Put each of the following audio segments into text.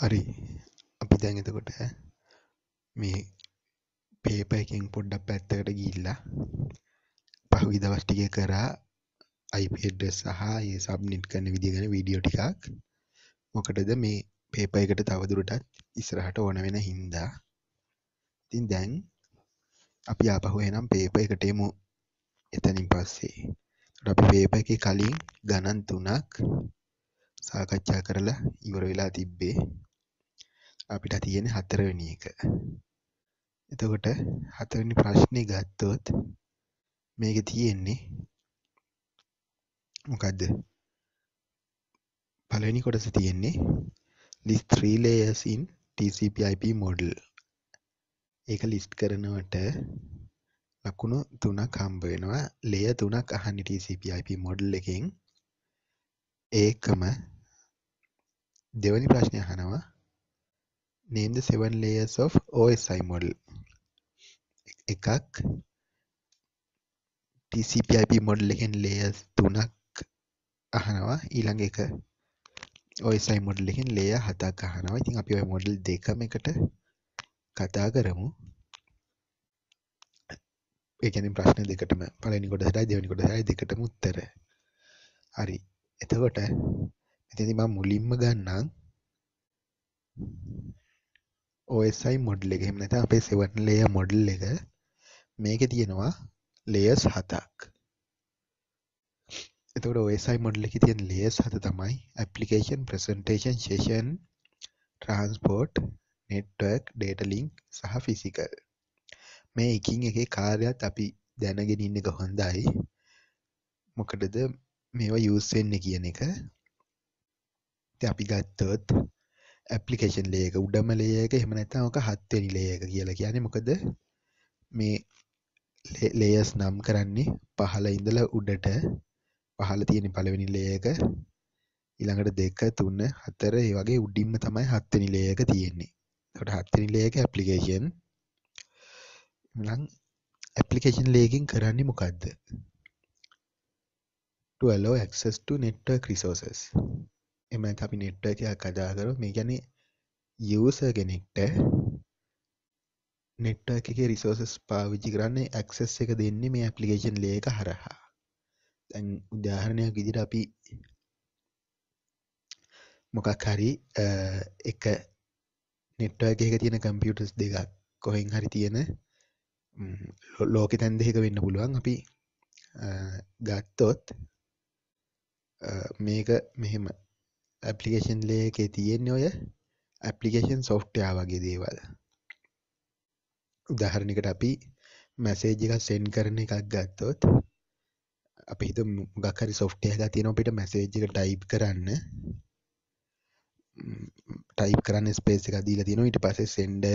හරි අපි දැන් එතකොට මේ පේප එකෙන් පොඩ්ඩක් පැත්තකට ගිහිල්ලා පහුගිය දවස් ටිකේ කරා IP address සහ ඒ සබ්මිට් කරන විදිය ගැන වීඩියෝ ටිකක් මොකටද මේ පේප එකට තවදුරටත් ඉස්සරහට ඕන වෙන හින්දා ඉතින් දැන් අපි ආපහු එනම් පේප එකට එමු එතනින් පස්සේ අපි පේප එකේ කලින් ගණන් තුනක් සාකච්ඡා කරලා ඉවර වෙලා තිබ්බේ. අපිට තියෙන හතරවෙනි එක. එතකොට හතරවෙනි ප්‍රශ්නේ ගත්තොත් මේකේ තියෙන්නේ මොකද්ද? පළවෙනි කොටස තියෙන්නේ list three layers in TCP/IP model. ඒක list කරනවට ලකුණු තුනක් හම්බ වෙනවා. layer තුනක් අහන්නේ TCP/IP model එකෙන්. ඒකම දෙවැනි ප්‍රශ්නය අහනවා name the seven layers of OSI model එකක් TCP/IP model එකෙන් layers තුනක් අහනවා ඊළඟ එක OSI model එකෙන් layer හතක් අහනවා ඉතින් අපි ওই model දෙකම එකට කතා කරමු ඒ කියන්නේ ප්‍රශ්න දෙකටම පළවෙනි කොටසටයි දෙවෙනි කොටසටයි දෙකටම උත්තර හරි එතකොට එතෙදි මම මුලින්ම ගන්නම් OSI මොඩල් එක. එහෙම නැත්නම් අපේ 7 layer මොඩල් එක. මේකේ තියෙනවා layers 7ක්. එතකොට OSI මොඩල් එකේ තියෙන layers 7 තමයි application presentation session transport network data link සහ physical. මේ එකින් එකේ කාර්යයත් අපි දැනගෙන ඉන්න එක හොඳයි. මොකටද මේවා use වෙන්නේ කියන එක ඉතින් අපි ගත්තොත් application layer එක උඩම layer එක එහෙම නැත්නම් ඔක හත්වෙනි layer එක කියලා කියන්නේ මොකද මේ layers නම් කරන්නේ පහළ ඉඳලා උඩට පහළ තියෙන පළවෙනි layer එක ඊළඟට දෙක තුන හතර ඒ වගේ උඩින්ම තමයි හත්වෙනි ලේයක තියෙන්නේ. එතකොට හත්වෙනි ලේයක ඇප්ලිකේෂන් නම් ඇප්ලිකේෂන් ලේයකින් කරන්නේ මොකද්ද? to allow access to network resources එම අපි නෙට්ට තියක් කදාකරු මේ ගැන යස කෙනෙක්ට නෙට්ට එක රිසෝසස් පාවිච්චි කරන්නේ ඇක්සස් එක දෙන්නේ මේ ඇපලිකේෂන් ලේක හරහා දැන් උදාහරණයක් විදිට අපි මොකක් හරි එක නෙට්ට එක තියෙන කම්පියුටස් දෙකක් කොහෙන් හරි තියෙන ලෝක තැන් දෙක වෙන්න පුළුවන් අපි ගත්තොත් මේක මෙහෙම ඇප්ලිකේෂන් ලේ එකේ තියෙන්නේ ඔය ඇප්ලිකේෂන් සොෆ්ටයා වගේ දේවල් උදාහරණකට අපි මැසේජ් එකක් සෙන්ඩ් කරන එකක් ගත්තොත් අපි හිත ගකරි සොෆ්ටය එක තියෙන අපිට මැසේජ් එක ටයිප් කරන්න ටයිප් කරන්න ස්පේස් එක දීලා තියෙනවා ඊට පස්සේ සෙන්ඩ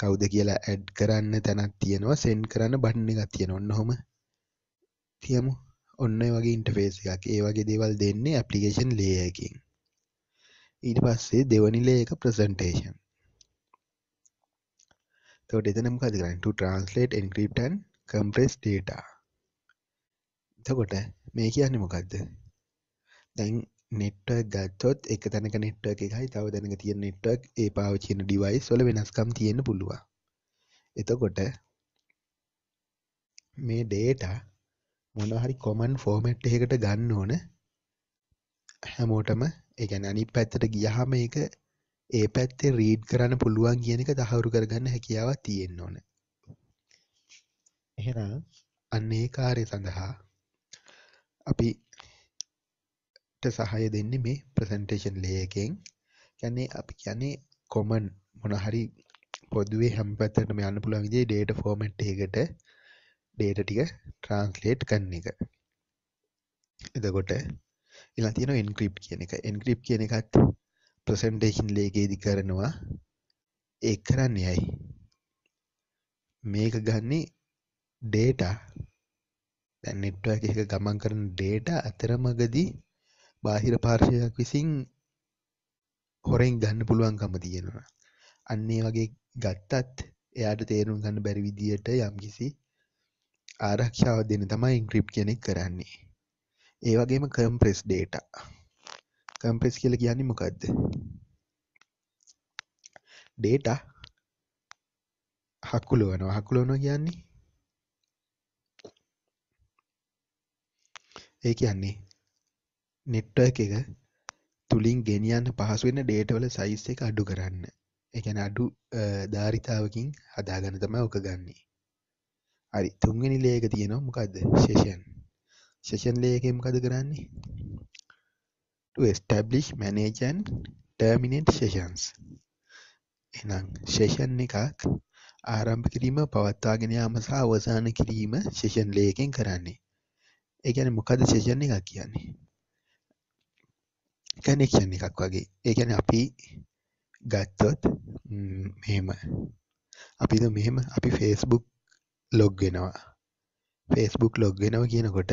කවුද කියලා ඇඩ් කරන්න තැනක් තියෙනවා සෙන්ඩ් කරන්න බන්න එකක් තියෙන ඔන්න හොම තියමු ඔන්න වගේ ඉන්ටෆේස් එකක් ඒ වගේ දේවල් දෙන්නේ ඇප්ලිකේෂන් ලේයකින් ඊට පස්සේ දෙවනි ලේක ප්‍රසන්ටේෂන් තොට එතන මොකද කරන්න to translate encrypt and compress data එතකොට මේ කියන්නේ මොකද්ද දැන් නෙට්වක් ගත්තොත් එක තැනක නෙට්වක් එකයි තව දැනක තියෙන නෙට්වක් ඒ පාවිච්චින ඩිවයිස් වල වෙනස්කම් තියෙන්න පුළුවන් එතකොට මේ ඩේටා මොනහරි කොමන් ෆෝමට් එකට ගන්න ඕන හැමෝටම එකැන අනි පැත්තට ගියහම එක ඒ පැත්තේ රීඩ් කරන්න පුළුවන් කියන එක දහවුරු කරගන්න හැකියාව තියෙන් ඕන එහෙනම් අන්නේ කාරය සඳහා අපි සහය දෙන්න මේ ප්‍රසන්ටේෂන් ලේකෙන් කැන්නේ අපි කියන්නේ කොමන් මොනහරි පොදුවේ හැම්පැත්තට මේ අන්න පුළුවන් විදිේ ඩේට ෆෝමට් එකට ඩේට ටික ට්‍රන්ස්ලේට් කන්න එක එතකොට ඉලා තියෙන එන්ක්‍රිප් කියන එක එන්ක්‍රිප් කියන එකත් ප්‍රසන්ටේෂන් ලේකේදි කරනවා ඒ කරන්නේ ඇයි මේක ගන්නේ ඩේටා දැන් නෙට්වර්ක් එක ගමන් කරන ඩේටා අතරමඟදී බාහිර පාර්ශවයක් විසින් හොරෙන් ගන්න පුළුවන්කම තියෙනවා අන්න ඒ වගේ ගත්තත් එයාට තේරුම් ගන්න බැරි විදියට යම්කිසි ආරක්ෂාව දෙන්න තමයි ඉන්ක්‍රිප් කෙනෙක් කරන්නේ ඒ වගේම කම්ප්‍රෙස් ඩේටා කම්ප්‍රෙස් කියලා කියන්නේ මොකද්ද ඩේටා හකුලවනවා හකුලවනවා කියන්නේ ඒ කියන්නේ නෙට්වර්ක් එක තුලින් ගෙනියන්න පහසු වෙන ඩේටා වල සයිස් එක අඩු කරන්න. ඒ කියන්නේ අඩු ධාරිතාවකින් හදාගන්න තමයි ඔක ගන්නෙ. හරි තුන්වෙනි ලේ එක තියෙනවා මොකද්ද? සෙෂන්. සෙෂන් ලේකේ මොකද කරන්නේ to establish manage and terminate sessions එහෙනම් session එකක් ආරම්භ කිරීම පවත්වාගෙන යාම සහ අවසන් කිරීම session ලේකෙන් කරන්නේ ඒ කියන්නේ මොකද session එකක් කියන්නේ කනෙක්ෂන් එකක් වගේ ඒ කියන්නේ අපි ගත්තොත් මෙහෙම අපිද මෙහෙම අපි ෆේස්බුක් ලොග් වෙනවා ෆේස්බුක් ලොග් වෙනවා කියනකොට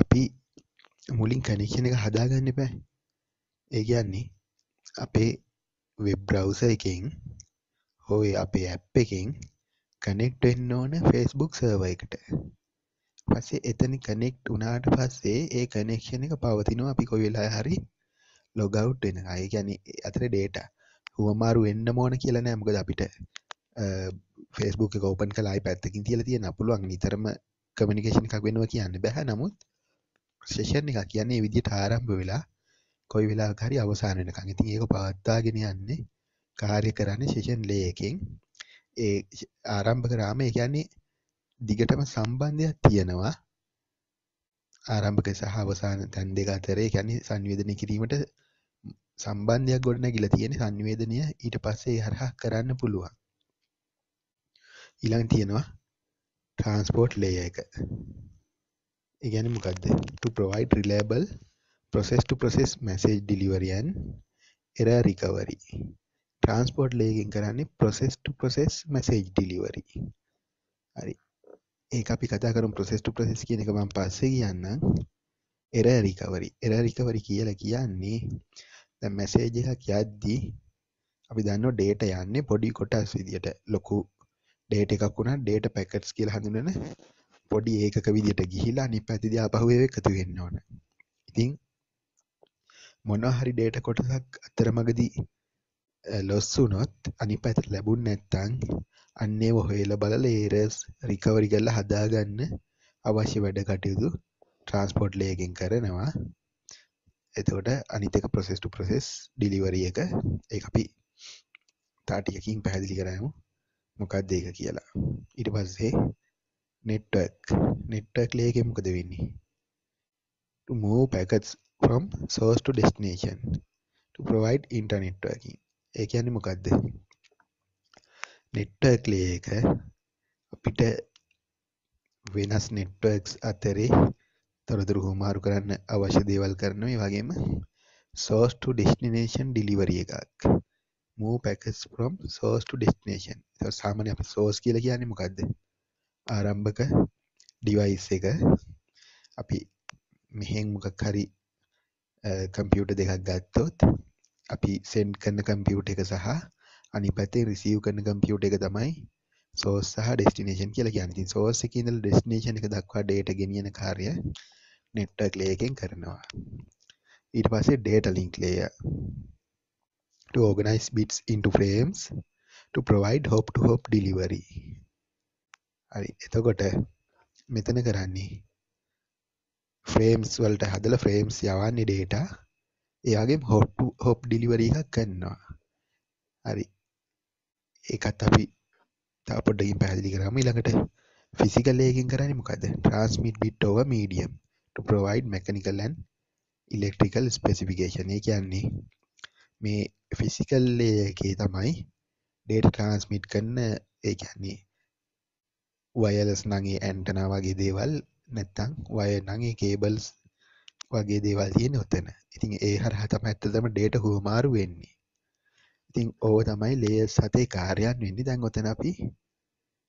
අපි මුලින් කනෙක්ෂන් එක හදාගන්න එපා. ඒ කියන්නේ අපේ වෙබ් බ්‍රවුසර් එකෙන් හෝ අපේ ඇප් එකෙන් කනෙක්ට් වෙන්න ඕන Facebook සර්වර් එකට. පස්සේ එතන කනෙක්ට් වුණාට පස්සේ ඒ කනෙක්ෂන් එක පවතිනවා අපි කොයි වෙලාවෙ හරි log out වෙනවා. ඒ කියන්නේ අතර data හුවමාරු වෙන්න ඕන කියලා නෑ මොකද අපිට ෆෙස්බුක් එක ඕපන් කලායි පැත්තකින් තියලා තියෙන පුළුවන් නිතරම කමිනිකේෂන් එකක් වෙනවා කියන්න බැහැ නමුත් සෙෂන් එක කියන්නේ විදිහට ආරම්භ වෙලා කොයි වෙලාවක හරි අවසන් වෙනකන්. ඉතින් ඒක පවත්වාගෙන යන්නේ කාර්ය කරන්නේ සෙෂන් ලේ එකෙන්. ඒ ආරම්භ කරාම ඒ කියන්නේ දිගටම සම්බන්ධයක් තියෙනවා. ආරම්භක සහ අවසාන තැන් දෙක අතරේ කියන්නේ සංවේදනය කිරීමට සම්බන්ධයක් ගොඩනැගිලා තියෙන සංවේදනය ඊට පස්සේ හරහා කරන්න පුළුවන්. ඊළඟ තියෙනවා ට්‍රාන්ස්පෝට් ලේයර් එක. ඒගැන මොකක්ද provide reliable process to process message delivery and error recovery transport ලේකින් කරන්නේ process to process message delivery හරි ඒක අපි කතා කරමු process to process කියන එක මම පස්සේ කියන්නම් error recovery error recovery කියලා කියන්නේ දැන් message එකක් යද්දී අපි දන්නවා data යන්නේ පොඩි කොටස් විදියට ලොකු data එකක් වුණා data packets කියලා හඳුන්වන පොඩි ඒකක විදියට ගිහිලා නිපැති දිහා පහුවේ එකතු වෙන්න ඕන. ඉතින් මොනවා හරි data කොටසක් අතරමඟදී ලොස් වුණොත් අනිත් පැත්තට ලැබුණ නැත්නම් අන්න ඒව හොයලා බලලා errors recovery කරලා හදාගන්න අවශ්‍ය වැඩ කටයුතු ට්‍රන්ස්පෝට් ලේගෙන් කරනවා එතකොට අනිතක ප්‍රසෙස්ට ප්‍රසෙස් ඩිලිවරි එක ඒ අපි තාටියකින් පැහැදිලි කරයමු මොකක්ද ඒක කියලා ඉට පස්සේ network network layer එකේ මොකද වෙන්නේ to move packets from source to destination to provide internet networking ඒ කියන්නේ මොකද්ද network layer එක අපිට වෙනස් networks අතරේ තොරතුරු හුවමාරු කරන්න අවශ්‍ය දේවල් කරන මේ වගේම source to destination delivery එකක් move packets from source to destination. ඒක සාමාන්‍ය අපි source කියලා කියන්නේ මොකද්ද? ආරම්භක ඩිවයිස් එක අපි මෙහෙන් මොකක් හරි කම්පියුට දෙකක් ගත්තොත් අපි සෙන්ඩ් කරන කම්පියුට එක සහ අනි පැතේ රිසිව් කරන කම්පියුට එක තමයි සෝස් සහ ඩෙස්ටිනේෂන් කියලා කියනති සෝස් එක ඉඳලා ඩෙස්ටිනේෂන් එක දක්වා ඩේට ගෙනියන කාර්ය නෙට්වර්ක් ලේ එකෙන් කරනවා ඊට පස්සේ data link layer to organize bits into frames to provide hop to hop delivery හරි එතකොට මෙතන කරන්නේ ෆ්‍රේම්ස් වලට හදලා ෆ්‍රේම්ස් යවන්නේ data ඒ වගේම hop hop delivery එකක් කරනවා හරි ඒකත් අපි තව පොඩ්ඩකින් පැහැදිලි කරගමු ඊළඟට physical එකකින් කරන්නේ මොකද්ද transmit bit over medium to provide mechanical and electrical specification ඒ කියන්නේ මේ ෆිසිකල් ලේ එකේ තමයි data transmit කරන ඒ කියන්නේ වයලස් නගේ ඇන්ටනා වගේ දේවල් නැත්තං වය නගේ කේබල්ස් වගේ දේවල් තියෙන ඔතන ඉතින් ඒ හරහ තම ඇත්තතම ඩේට හුවමාරු වෙන්නේ ඉතින් ඕ තමයි ලේස් සතේ කාර්යන් වෙන්නේ දැන් ඔතන අපි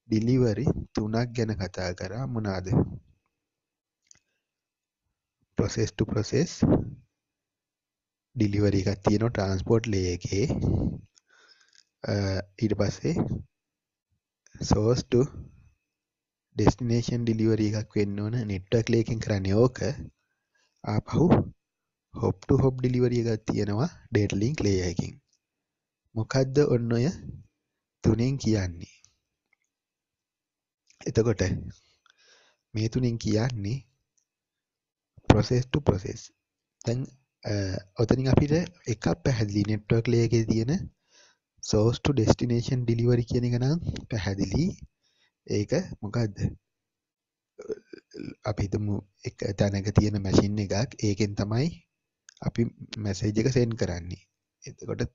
ඩිලිවරි තුනක් ගැන කතා කරා මොනාද ප්‍රොසෙස් ටු ප්‍රොසෙස් ඩිලිවරි එකක් තියෙනවා ට්‍රාන්ස්පෝර්ට් ලේ එකේ ඊට පස්සේ source to ඩෙස්ටිනේෂන් ඩිලිවරි එකක් වෙන්න ඕන නෙට්වක් ලේකෙන් කරන්නේ ඕක ආපහු හොප්ට හොප් ඩිලිවරිය එකක් තියෙනවා ඩෙඩ්ලිංක් ලේයකින් මොකක්ද ඔන්න ඔය තුනෙන් කියන්නේ එතකොට මේ තුනින් කියන්නේ ප්‍රොසෙස්ට ප්‍රොසෙස් තැන් ඔතනින් අපිට එකක් පැහැදිලි නෙට්වක් ලේගේ තියෙන සෝස්ට ඩෙස්ටිනේෂන් ඩිලිවරි කියන එක නම් පැහැදිලි ඒක මොකක්ද අපිතමු එක තැනක තියෙන මැසින් එකක් ඒකෙන් තමයි අපි මැසේජ් එක සෙන්ඩ් කරන්නේ එතකොට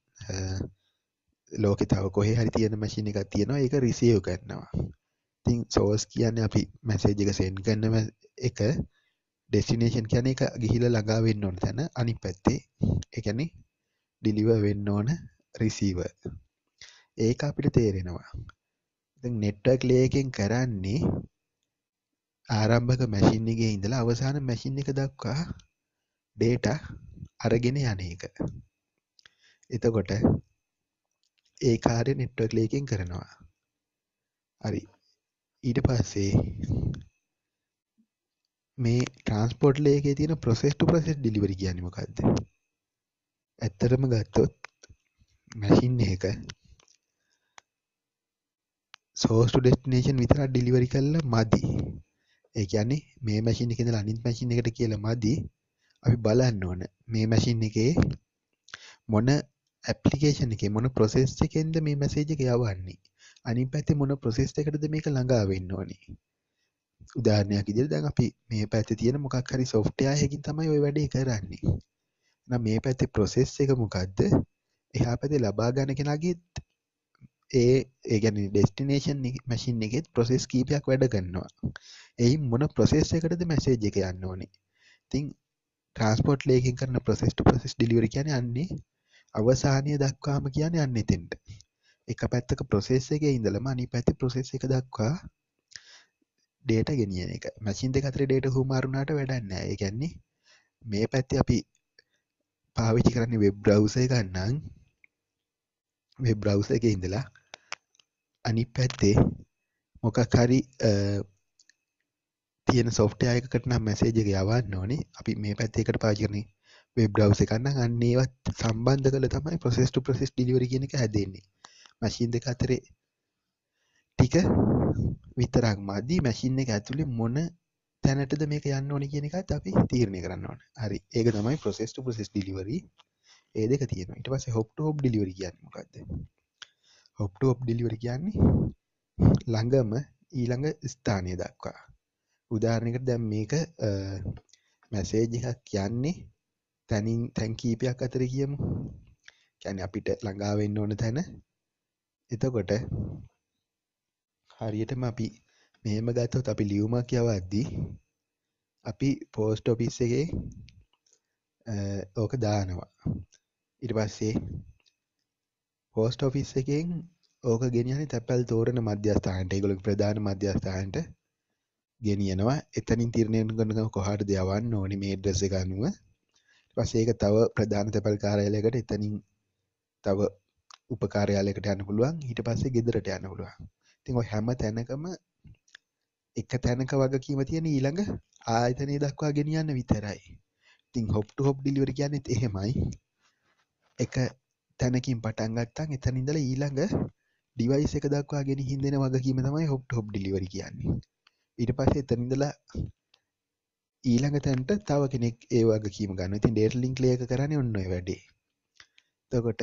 ලෝකෙ තව කොහේ හරි තියෙන මැසින් එකක් තියෙනවා ඒක රිසීව් කරනවා ඉතින් සෝස් කියන්නේ අපි මැසේජ් එක සෙන්ඩ් කරන එක ඩෙස්ටිනේෂන් කියන්නේ එක ගිහිල්ලා ළඟා වෙන්න ඕන තැන අනිත් පැත්තේ ඒ කියන්නේ ඩිලිවර් වෙන්න ඕන රිසීවර් ඒක අපිට තේරෙනවා ඉතින් network layer එකෙන් කරන්නේ ආරම්භක machine එකේ ඉඳලා අවසාන machine එක දක්වා data අරගෙන යන එක. එතකොට ඒ කාර්ය network layer එකෙන් කරනවා. හරි. ඊට පස්සේ මේ transport layer එකේ තියෙන process to process delivery කියන්නේ මොකද්ද? ඇත්තටම ගත්තොත් මැෂින් එක source to destination විතරක් delivery කරලා මදි. ඒ කියන්නේ මේ machine එකේ ඉඳලා අනිත් machine එකට කියලා මදි. අපි බලන්න ඕන මේ machine එකේ මොන application එකේ මොන process එකෙන්ද මේ message එක යවන්නේ. අනිත් පැත්තේ මොන process එකකටද මේක ළඟා වෙන්න ඕනේ. උදාහරණයක් ඉදිරියට දැන් අපි මේ පැත්තේ තියෙන මොකක් හරි software එකකින් තමයි ওই වැඩේ කරන්නේ. එහෙනම් මේ පැත්තේ process එක මොකද්ද? එහා පැත්තේ ලබා ගන්න කෙනාගේ ඒ ඒගැන ඩෙස්ටිනේෂන් මැසින් එකෙත් ප්‍රොසෙස් කීපයක් වැඩ කන්නවා එයි මොන ප්‍රසෙස් එකටද මැසේජ් එක යන්න ඕනේ තින් ට්‍රස්පෝට් ලේකින් කරන ප්‍රසෙස්ට ප්‍රසෙස් ඩිලිවරි කියන යන්නේ අවසානය දක්වාම කියන යන්න එතෙන්ට එක පැත්තක ප්‍රොසෙස් එක ඉඳලම අනි පැති ප්‍රොසෙස් එක දක්වා ඩේට ගෙනියන එක මැසින් දෙ අතර ඩේට හුමාරුණට වැඩන්න ඒ ගැන්නේ මේ පැත්ති අපි පාවිච්චි කරන්නේ වෙබ් බ්‍රව්සය ගන්නන් මේ බ්‍රව්ස එක ඉඳලා අනි පැත්තේ මොකක් හරි තියෙන සොෆ්ටයකට නම් මැසේජක යවන්න ඕනේ අපි මේ පැත්තකට පාචරන වෙබ් බ්‍රව් එකන්න අන්නේවත් සම්බන්ධ කළ තමයි ප්‍රසෙස්ට ප්‍රසෙස් ඩිලිවර කියන එක හැදෙන්නේ මැසින් දෙක අතරේ ටික විතරක් මදී මැසින් එක ඇතුළේ මොන තැනටද මේක යන්න ඕන කියන එකත් අපි තීරණය කරන්න ඕන හරි ඒක තමයි ප්‍රසෙස්ට ප්‍රසෙස් ඩිලිවරී ඒ දෙක තියෙනවා ඊට පස්සේ හොප් ටු හොප් ඩිලිවරි කියන්නේ මොකක්ද හොප් ටු හොප් ඩිලිවරි කියන්නේ ළඟම ඊළඟ ස්ථානය දක්වා උදාහරණයකට දැන් මේක මැසේජ් එකක් කියන්නේ තැනින් තැන් කීපයක් අතර කියමු කියන්නේ අපිට ළඟා වෙන්න ඕන තැන එතකොට හරියටම අපි මෙහෙම ගත්තොත් අපි ලියුමක් යවද්දී අපි පෝස්ට් ඔෆිස් එකේ ඕක දානවා ඉට පස්සේ පෝස්ට ඔෆිස් එකෙන් ඕක ගෙනන තැපැල් තෝරන මධ්‍යස්ථානට ගොලක් ප්‍රධාන මධ්‍යස්ථානට ගෙනියනවා එතනින් තිරණයෙන් ගන්නක කොහට දයවන්න ඕනි මේ ඩ්‍රස ගනුව පසේක තව ප්‍රධාන තැපල් කාරයලකට එතනින් තව උපකාරයාලකට යන පුළුවන් හිට පස්සේ ගෙදරට යන පුළුවන් තිං හැම තැනකම එක තැනක වගකීම තියෙන ඊළඟ ආයතනය දක්වා ගෙනියන්න විතරයි ඉතින් හොප් ටු හොප් ඩිලිවරි කියන්නෙත් එහෙමයි. එක තැනකින් පටන් ගත්තන් එතන ඉඳලා ඊළඟ ඩිවයිස් එක දක්වා ගෙනිහින් දෙන වගකීම තමයි හොප් ටු හොප් ඩිලිවරි කියන්නේ. ඊට පස්සේ එතන ඉඳලා ඊළඟ තැනට තව කෙනෙක් ඒ වගකීම ගන්න. ඉතින් ඩේටා ලින්ක් ලේ එක කරන්නේ ඔන්න ඔය වැඩේ. එතකොට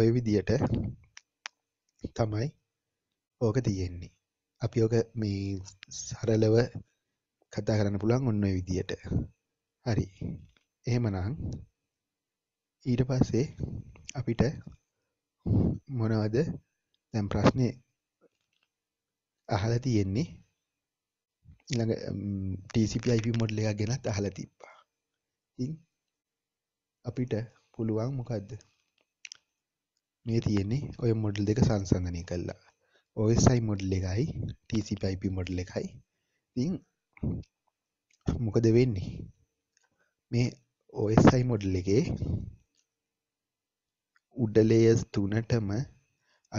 ඔය විදියට තමයි ඕක තියෙන්නේ. අපි ඕක මේ සරලව කතා කරන්න පුළුවන් ඔන්න ඔය විදියට. හරි. එහෙමනම් ඊට පස්සේ අපිට මොනවද දැන් ප්‍රශ්නේ අහලා තියෙන්නේ ඊළඟ TCP IP මොඩල් එකක් ගැනත් අහලා තිබ්බා. ඉතින් අපිට පුළුවන් මොකද්ද? මේ තියෙන්නේ ඔය මොඩල් දෙක සංසන්දනය කළා. OSI මොඩල් එකයි TCP IP මොඩල් එකයි. ඉතින් මොකද වෙන්නේ? මේ OSI මොඩල් එකේ උඩ ලේයර්ස් තුනටම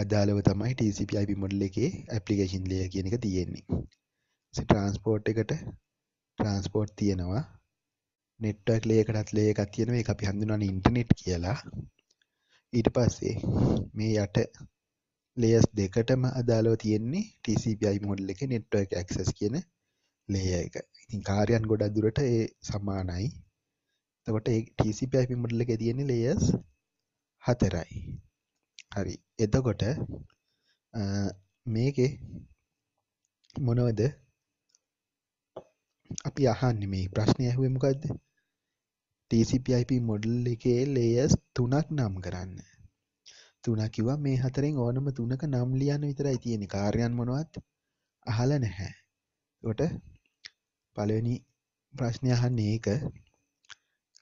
අදාළව තමයි TCP IP මොඩල් එකේ application layer කියන එක තියෙන්නේ. ඉතින් transport එකට transport තියෙනවා. network layer එකටත් layer එකක් තියෙනවා. මේක අපි හඳුනන්නේ internet කියලා. ඊට පස්සේ මේ යට ලේස් දෙකටම අදාළව තියෙන්නේ TCPI මොඩල් එකේ network access කියන ලේයර් එක. ඉතින් කාර්යයන් ගොඩක් දුරට ඒ සමානයි. එතකොට ඒ TCP/IP මොඩල් එකේ තියෙන layers හතරයි. හරි. එතකොට මේකේ මොනවද අපි අහන්නේ මේ ප්‍රශ්නේ ඇහුවේ මොකද්ද? TCP/IP මොඩල් එකේ layers තුනක් නම් කරන්න. තුනක් කිව්වා මේ හතරෙන් ඕනම තුනක නම් ලියන්න විතරයි තියෙන්නේ. කාර්යයන් මොනවත් අහලා නැහැ. එතකොට පළවෙනි ප්‍රශ්නේ අහන්නේ ඒක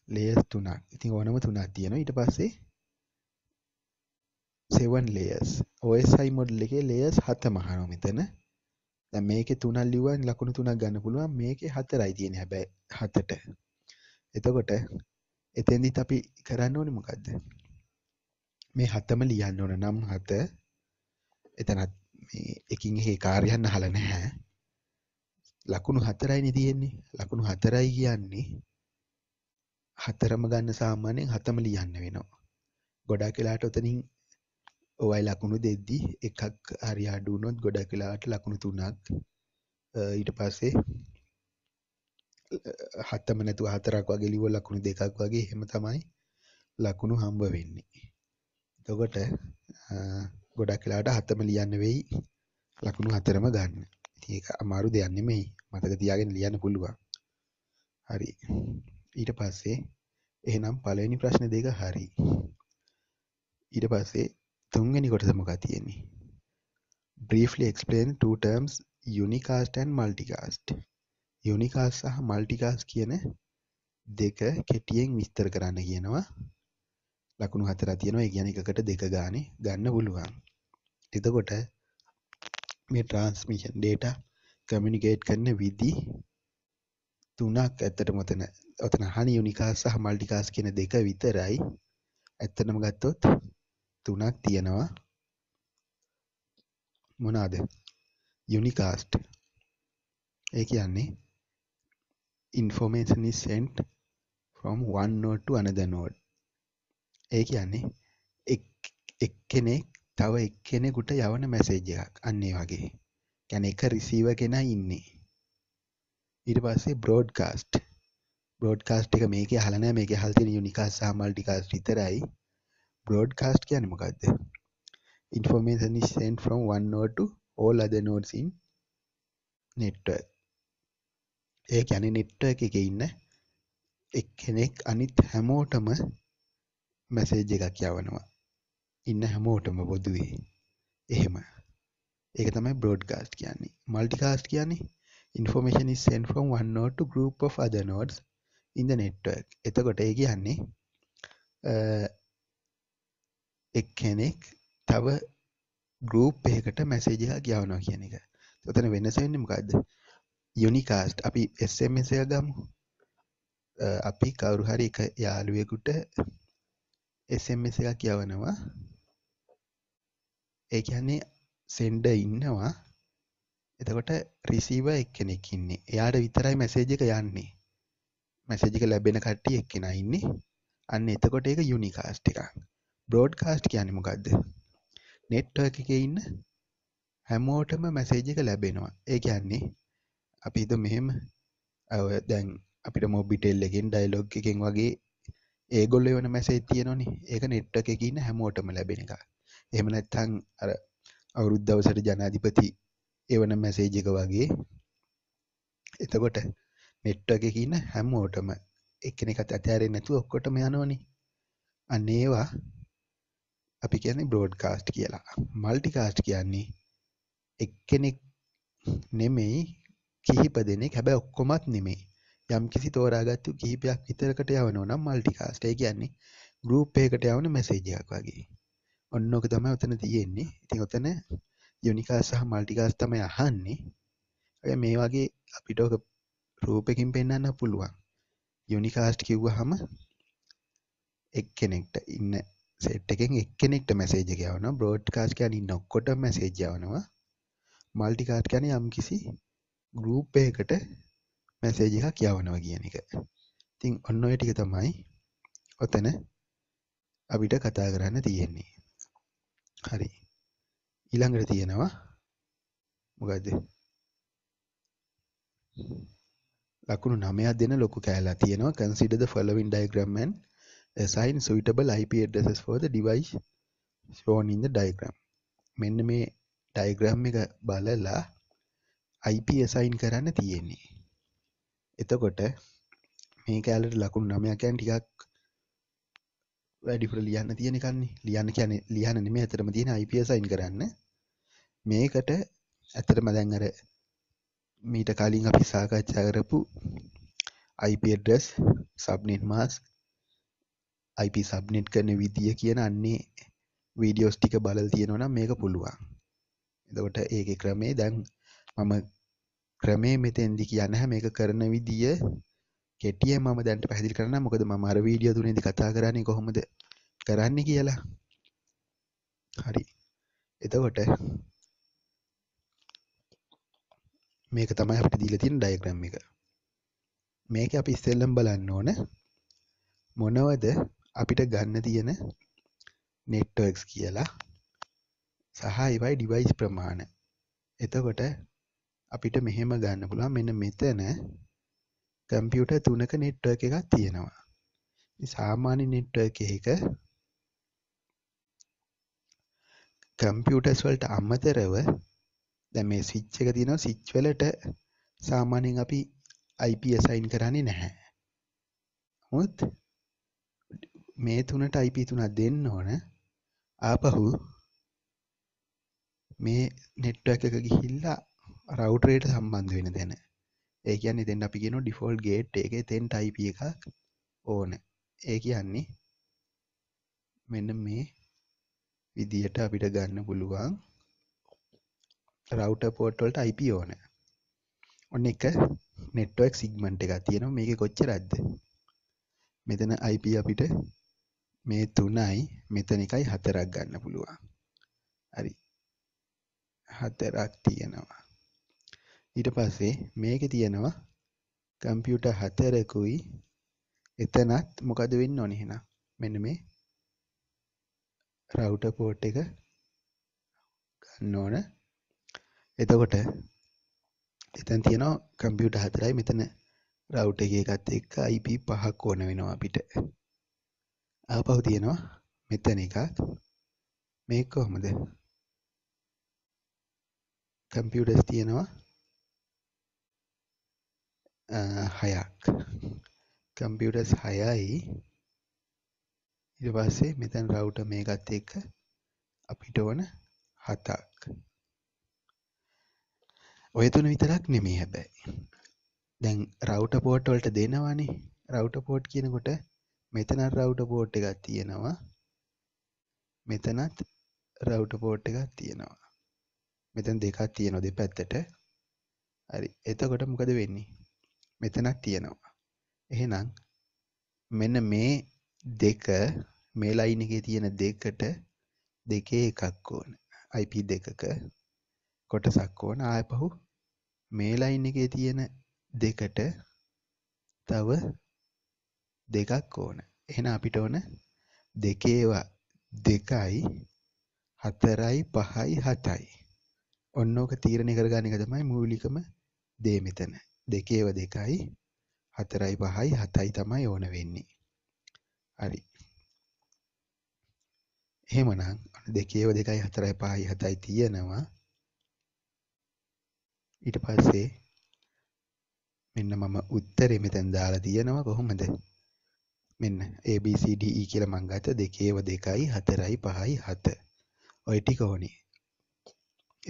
ලේයර්ස් තුනක්. ඉතින් ඕනම තුනක් තියෙනවා. ඊට පස්සේ 7 layers. OSI model එකේ layers 7 මහනවා මෙතන. දැන් මේකේ 3ක් ලිව්වා ලකුණු 3ක් ගන්න පුළුවන්. මේකේ 4යි තියෙන්නේ හැබැයි 7ට. එතකොට එතෙන්දිත් අපි කරන්න ඕනේ මොකද්ද? මේ 7ම ලියන්න ඕන නම් 7 එතනත් මේ එකින් එකේ කාර්යයන් අහලා නැහැ. ලකුණු 4යිනේ තියෙන්නේ. ලකුණු 4යි කියන්නේ හතරම ගන්න සාමාන්‍යයෙන් හතම ලියන්න වෙනවා. ගොඩක් වෙලාට ඔතනින් ඔයයි ලකුණු දෙද්දි එකක් හරි අඩු වුණොත් ගොඩක් වෙලාවට ලකුණු තුනක් ඊට පස්සේ හතම නැතුව හතරක් වගේ ලිව්ව ලකුණු දෙකක් වගේ එහෙම තමයි ලකුණු හම්බ වෙන්නේ. එතකොට ගොඩක් වෙලාට හතම ලියන්න වෙයි ලකුණු හතරම ගන්න. ඉතින් ඒක අමාරු දෙයක් නෙමෙයි. මතක තියාගෙන ලියන්න පුළුවන්. හරි. ඊට පස්සේ එහෙනම් පළවෙනි ප්‍රශ්න දෙක හරි. ඊට පස්සේ තුන්වෙනි කොටස මොකක්ද තියෙන්නේ? briefly explain two terms unicast and multicast. unicast සහ multicast කියන දෙක කෙටියෙන් විස්තර කරන්න කියනවා. ලකුණු හතරක් තියෙනවා. ඒ කියන්නේ එකකට දෙක ගානේ ගන්න පුළුවන්. එතකොට මේ transmission data communicate කරන විදි තුනක් ඇත්තට මෙතන ඔතනහන යුනිකාස් සහ මල්ටිකාස් කියන දෙක විතරයි ඇත්තටම ගත්තොත් තුනක් තියෙනවා මොනවාද යුනිකාස්ට් ඒ කියන්නේ information is sent from one node to another node ඒ කියන්නේ එක්කෙනෙක් තව එක්කෙනෙකුට යවන මැසේජ් එකක් අන්න ඒ වගේ. يعني එක රිසීවර් කෙනා ඉන්නේ. ඊට පස්සේ බ්‍රෝඩ්කාස්ට් බ්‍රෝඩ්කාස්ට් එක මේක හලනෑ මේක හල්තින යුනිකාස් සාමල්ටිකාස් විතරයි බ්‍රෝඩ්කාස්ට් කියන මොකක්ද information is sent from one node to all other nodes in network ඒ කියන්නේ network එකේ ඉන්න එක්කෙනෙක් අනිත් හැමෝටම මැසේජ් එකක් යවනවා ඉන්න හැමෝටම පොදුවේ එහෙම ඒක තමයි බ්‍රෝඩ්කාස්ට් කියන්නේ මල්ටිකාස්ට් කියන්නේ information is sent from one node to group of other nodes ඉද නෙට්වක් එතකොට ඒ කියන්නේ එක් කෙනෙක් තව ගරූප් එකට මැසේජයක් ගියවනවා කියන එක තතන වෙනසවෙන්න මකක්ද යුනිකාස්ට් අපි එස්සමසය ගමු අපි කවුරුහරි එක යාළුවෙකුට එසමස එක කියවනවා ඒ කියන්නේ සෙන්ඩ ඉන්නවා එතකොට රිසිව එක්කෙනෙක් ඉන්නේ එයාට විතරයි මැසේජ එක යන්නේ මැසේජ් එක ලැබෙන කට්ටිය එක්කෙනා ඉන්නේ. අන්න එතකොට ඒක යුනිකාස්ට් එකක්. බ්‍රෝඩ්කාස්ට් කියන්නේ මොකද්ද? නෙට්වර්ක් එකේ ඉන්න හැමෝටම මැසේජ් එක ලැබෙනවා. ඒ කියන්නේ අපි හිතමු මෙහෙම දැන් අපිට මොබිටෙල් එකෙන් ඩයලොග් එකෙන් වගේ ඒගොල්ලෝ එවන මැසේජ් තියෙනවනේ. ඒක නෙට්වර්ක් එකේ ඉන්න හැමෝටම ලැබෙන එකක්. එහෙම නැත්නම් අර අවුරුද්දවසට ජනාධිපති එවන මැසේජ් එක වගේ එතකොට neට් එකේ කියන හැමෝටම එක්කෙනෙක්වත් අතහැරෙන්නේ නැතුව ඔක්කොටම යනවනේ. අන්න ඒවා අපි කියන්නේ බ්‍රෝඩ්කාස්ට් කියලා. මල්ටිකාස්ට් කියන්නේ එක්කෙනෙක් නෙමෙයි කිහිප දෙනෙක් හැබැයි ඔක්කොමත් නෙමෙයි. යම්කිසි තෝරාගත්තු කිහිපයක් විතරකට යවනෝ නම් මල්ටිකාස්ට්. ඒ කියන්නේ ගෲප් එකකට යවන මැසේජ් එකක් වගේ. ඔන්න ඕක තමයි ඔතන තියෙන්නේ. ඉතින් ඔතන යුනිකාස් සහ මල්ටිකාස් තමයි අහන්නේ. මේ වගේ අපිට ඕක රූපෙකින් පෙන්වන්න පුළුවන්. යුනිකාස්ට් කිව්වහම එක්කෙනෙක්ට ඉන්න සෙට් එකෙන් එක්කෙනෙක්ට මැසේජ් එක යවනවා. බ්‍රෝඩ්කාස්ට් කියන්නේ ඉන්න ඔක්කොටම මැසේජ් යවනවා. මල්ටිකාස්ට් කියන්නේ යම්කිසි ගෲප් එකකට මැසේජ් එකක් යවනවා කියන එක. ඉතින් ඔන්න ඔය ටික තමයි ඔතන අපිට කතා කරන්න තියෙන්නේ. හරි. ඊළඟට තියෙනවා මොකද්ද? ලකුණු 9ක් දෙන ලොකු කෑල්ලක් තියෙනවා consider the following diagram and assign suitable IP addresses for the device shown in the diagram මෙන්න මේ ඩයග්‍රෑම් එක බලලා IP assign කරන්න තියෙන්නේ එතකොට මේ කෑල්ලට ලකුණු 9ක් කියන්නේ ටිකක් වැඩිපුර ලියන්න තියෙන එකන්නේ ලියන්න කියන්නේ ලියන්න නෙමෙයි අතරම තියෙන IP assign කරන්න මේකට ඇත්තටම දැන් අර මීට කලින් අපි සාකච්ඡා කරපු IP address subnet mask IP subnet කරන විදිය කියන අන්නේ වීඩියෝස් ටික බලලා තියෙනවා නම් මේක පුළුවන්. එතකොට ඒකේ ක්‍රමේ දැන් මම ක්‍රමේ මෙතෙන්දි කියන්නේ නැහැ මේක කරන විදිය කෙටියෙන් මම දැන් පැහැදිලි කරනවා මොකද මම අර වීඩියෝ තුනේදී කතා කරන්නේ කොහොමද කරන්නේ කියලා. හරි. එතකොට මේක තමයි අපිට දීලා තියෙන ඩයග්‍රෑම් එක. මේක අපි ඉස්සෙල්ලම බලන්න ඕන මොනවද අපිට ගන්න තියෙන networks කියලා සහ ඒවයි device ප්‍රමාණය. එතකොට අපිට මෙහෙම ගන්න පුළුවන් මෙන්න මෙතන කම්පියුටර් තුනක network එකක් තියෙනවා. සාමාන්‍ය network එකක කම්පියුටර්ස් වලට අමතරව දැන් මේ ස්විච් එක තියෙනවා ස්විච් වලට සාමාන්‍යයෙන් අපි IP assign කරන්නේ නැහැ. මොකද මේ තුනට IP තුනක් දෙන්න ඕන. ආපහු මේ network එක ගිහිල්ලා router එකට සම්බන්ධ වෙන තැන. ඒ කියන්නේ දැන් අපි කියනවා default gate එකේ තෙන්ට IP එකක් ඕන. ඒ කියන්නේ මෙන්න මේ විදියට අපිට ගන්න පුළුවන් රවටර් පෝට් වලට IP ඕනේ. ඔන්න එක network segment එකක් තියෙනවා. මේකේ කොච්චරක්ද? මෙතන IP අපිට මේ 3යි මෙතන එකයි 4ක් ගන්න පුළුවන්. හරි. 4ක් තියෙනවා. ඊට පස්සේ මේකේ තියෙනවා කම්පියුටර් 4කුයි එතනත් මොකද වෙන්න ඕනේ එහෙනම් මෙන්න මේ රවුටර් පෝට් එක ගන්න ඕන එතකොට එතැන් තියෙනවා කම්පියුට හතරයි මෙතන රවට් එක එකත් එක්ක IP පහක් ඕන වෙනවා අපිට ආපහු තියෙනවා මෙතන එකක් මේක කොහොමද කම්පියුටස් තියෙනවා හයක් කම්පියුටස් හයයි ඉට පස්සේ මෙතැන් රවුට මේකත් එක්ක අපිට ඕන හතක් ඔය තුන විතරක් නෙමේ හැබැයි. දැන් රවුටර් පෝට් වලට දෙනවනේ. රවුටර් පෝට් කියනකොට මෙතන රවුටර් පෝට් එකක් තියෙනවා. මෙතනත් රවුටර් පෝට් එකක් තියෙනවා. මෙතන දෙකක් තියෙනවා දෙපැත්තට. හරි. එතකොට මොකද වෙන්නේ? මෙතනක් තියෙනවා. එහෙනම් මෙන්න මේ දෙක මේ ලයින් එකේ තියෙන දෙකට දෙකේ එකක් ඕන. IP දෙකක කොටසක් ඕන ආපහු මේ ලයින් එකේ තියෙන දෙකට තව දෙකක් ඕන එහෙනම් අපිට ඕන දෙකේවා දෙකයි හතරයි පහයි හතයි ඔන්න ඕක තීරණය කරගන්න එක තමයි මූලිකම දේ මෙතන දෙකේව දෙකයි හතරයි පහයි හතයි තමයි ඕන වෙන්නේ. හරි. එහෙමනම් දෙකේව දෙකයි හතරයි පහයි හතයි තියෙනවා. ඊට පස්සේ මෙන්න මම උත්තරේ මෙතන දාලා තියෙනවා කොහොමද මෙන්න A B C D E කියලා මං ගත්ත දෙකේව 2යි 4යි 5යි 7 ඔය ටික ඕනේ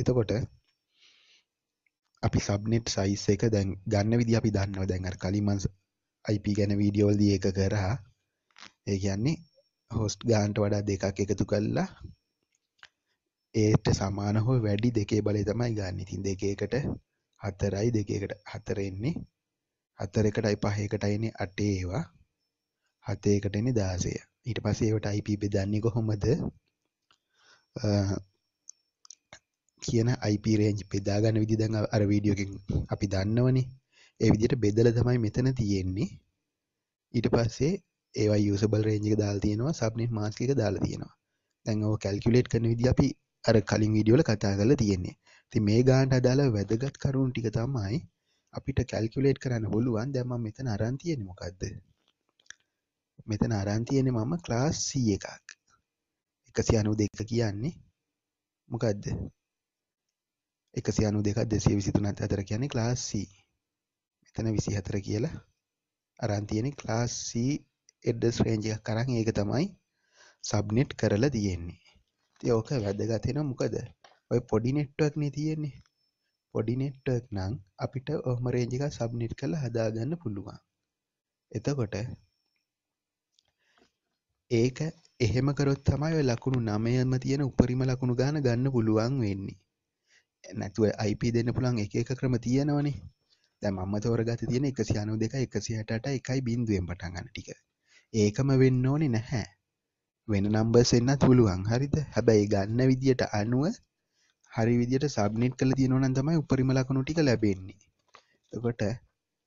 එතකොට අපි සබ්නෙට් සයිස් එක දැන් ගන්න විදි අපි දන්නව දැන් අර කලින් මම IP ගැන වීඩියෝවලදී ඒක කරා ඒ කියන්නේ හොස්ට් ගාන්ට වඩා දෙකක් එකතු කළා ඒට සමාන හෝ වැඩි දෙකේ බලය තමයි ගන්න ඉතින් දෙකේකට හතරයි දෙකේකට හතර එන්නේ හතරකටයි පහේකට එන්නේ අටේ ඒවා හතේකට එන්නේ 16. ඊට පස්සේ ඒවට IP බෙදන්නේ කොහොමද? කියන IP range බෙදා ගන්න විදිහ දැන් අර වීඩියෝ එකෙන් අපි දන්නවනේ. ඒ විදිහට බෙදලා තමයි මෙතන තියෙන්නේ. ඊට පස්සේ ඒවා usable range එක දාලා තියෙනවා, subnet mask එක දාලා තියෙනවා. දැන් ඔය calculate කරන විදිහ අපි අර කලින් වීඩියෝල කතා කරලා තියෙන්නේ. ඉතින් මේ ගානට අදාළ වැදගත් කරුණු ටික තමයි අපිට කැල්කියුලේට් කරන්න පුළුවන්. දැන් මම මෙතන අරන් තියෙන්නේ මොකද්ද? මෙතන අරන් තියෙන්නේ මම ක්ලාස් C එකක්. 192 කියන්නේ මොකද්ද? 192ක් 223ත් අතර කියන්නේ ක්ලාස් C. මෙතන 24 කියලා අරන් තියෙන ක්ලාස් C address range එකක් අරන් ඒක තමයි subnet කරලා තියෙන්නේ. ඕක වැදගතෙන මොකද ඔය පොඩි නෙට්ටුවක් නේ තියෙන්නේ පොඩි නෙට්ටුවක් නම් අපිට ඔහම රේන්ජ් එකක් සබ්මිට් කරලා හදාගන්න පුළුවන් එතකොට ඒක එහෙම කරොත් තමයි ඔය ලකුණු 9ම තියෙන උපරිම ලකුණු ගන්න ගන්න පුළුවන් වෙන්නේ නැතුව IP දෙන්න පුළුවන් එක එක ක්‍රම තියෙනවනේ දැන් මම තෝරගත්තේ තියෙන 192 168 1 බිංදුවෙන් පටන් ගන්න ටික ඒකම වෙන්න ඕනේ නැහැ වෙන නම්බර්ස් එන්නත් පුළුවන් හරිද හැබැයි ගන්න විදියට අනුව හරි විදියට සබ්නෙට් කළ තියෙනවන තමයි උපරිම ලකුණු ටික ලැබෙන්නේ එතකොට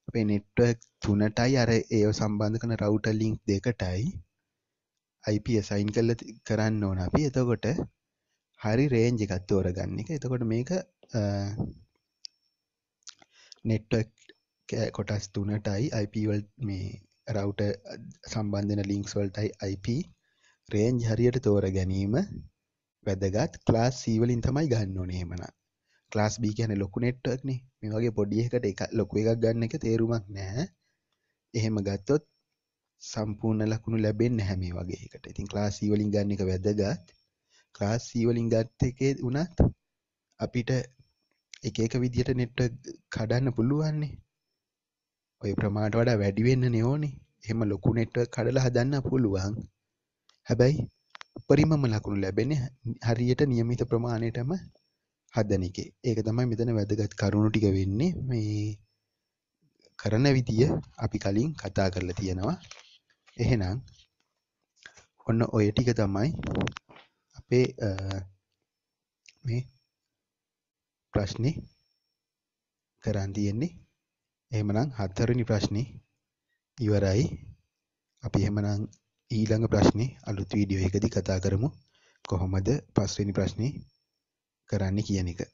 අපේ නෙට්වර්ක් තුනටයි අර ඒව සම්බන්ධ කරන රවුටර් ලින්ක් දෙකටයි IP assign කරලා කරන්න ඕන අපි එතකොට හරි රේන්ජ් එකක් තෝරගන්න එක. එතකොට මේක නෙට්වර්ක් කොටස් තුනටයි IP වල මේ රවුටර් සම්බන්ධ වෙන ලින්ක්ස් වලටයි IP රේන්ජ් හරියට තෝරගැනීම වැදගත් ක්ලාස් සීවලින් තමයි ගන්න ඕනේ එහෙමනම්. ක්ලාස් B කියන්නේ ලොකු network නේ. මේ වගේ පොඩි එකකට එක ලොකු එකක් ගන්න එක තේරුමක් නැහැ. එහෙම ගත්තොත් සම්පූර්ණ ලකුණු ලැබෙන්නේ නැහැ මේ වගේ එකට. ඉතින් ක්ලාස් C වලින් ගන්න එක වැදගත්. ක්ලාස් C වලින් ගත්ත එකේ උනත් අපිට එක එක විදිහට network කඩන්න පුළුවන් නේ. ඔය ප්‍රමාණයට වඩා වැඩි වෙන්න නේ ඕනේ. එහෙම ලොකු network කඩලා හදන්න පුළුවන්. හැබැයි උපරිමම ලකුණු ලැබෙන්නේ හරියට નિયમિત ප්‍රමාණයටම හදන එකේ. ඒක තමයි මෙතන වැදගත් කරුණු ටික වෙන්නේ මේ කරන විදිය අපි කලින් කතා කරලා තියෙනවා. එහෙනම් ඔන්න ඔය ටික තමයි අපේ මේ ප්‍රශ්නේ කරන් තියෙන්නේ. එහෙමනම් හතරවෙනි ප්‍රශ්නේ ඉවරයි. අපි එහෙමනම් ඊළඟ ප්‍රශ්නේ අලුත් වීඩියෝ එකදී කතා කරමු කොහොමද පස්වෙනි ප්‍රශ්නේ කරන්නේ කියන එක.